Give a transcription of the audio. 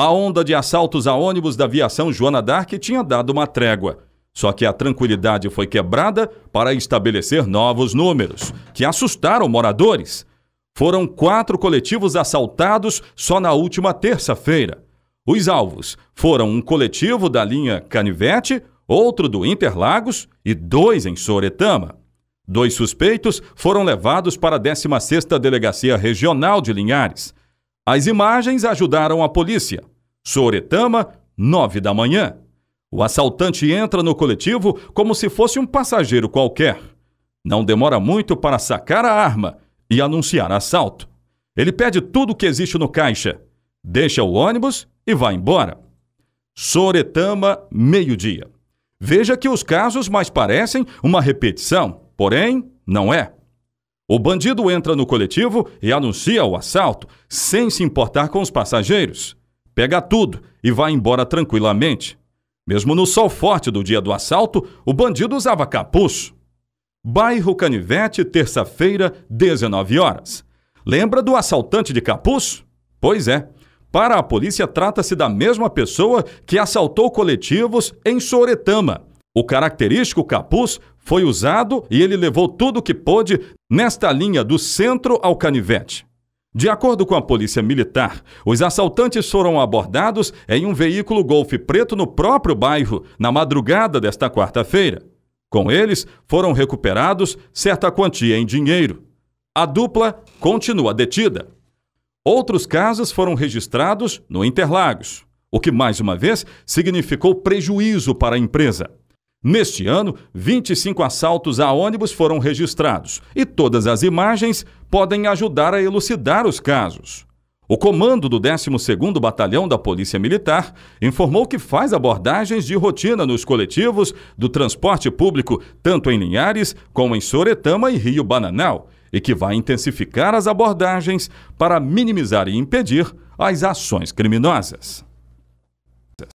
a onda de assaltos a ônibus da aviação Joana Dark tinha dado uma trégua. Só que a tranquilidade foi quebrada para estabelecer novos números, que assustaram moradores. Foram quatro coletivos assaltados só na última terça-feira. Os alvos foram um coletivo da linha Canivete, outro do Interlagos e dois em Soretama. Dois suspeitos foram levados para a 16ª Delegacia Regional de Linhares. As imagens ajudaram a polícia. Soretama, 9 da manhã. O assaltante entra no coletivo como se fosse um passageiro qualquer. Não demora muito para sacar a arma e anunciar assalto. Ele pede tudo o que existe no caixa, deixa o ônibus e vai embora. Soretama, meio-dia. Veja que os casos mais parecem uma repetição, porém, não é. O bandido entra no coletivo e anuncia o assalto, sem se importar com os passageiros. Pega tudo e vai embora tranquilamente. Mesmo no sol forte do dia do assalto, o bandido usava capuz. Bairro Canivete, terça-feira, 19 horas. Lembra do assaltante de capuz? Pois é. Para a polícia, trata-se da mesma pessoa que assaltou coletivos em Soretama o característico capuz foi usado e ele levou tudo o que pôde nesta linha do centro ao canivete. De acordo com a polícia militar, os assaltantes foram abordados em um veículo Golf Preto no próprio bairro na madrugada desta quarta-feira. Com eles, foram recuperados certa quantia em dinheiro. A dupla continua detida. Outros casos foram registrados no Interlagos, o que mais uma vez significou prejuízo para a empresa. Neste ano, 25 assaltos a ônibus foram registrados e todas as imagens podem ajudar a elucidar os casos. O comando do 12º Batalhão da Polícia Militar informou que faz abordagens de rotina nos coletivos do transporte público tanto em Linhares como em Soretama e Rio Bananal e que vai intensificar as abordagens para minimizar e impedir as ações criminosas.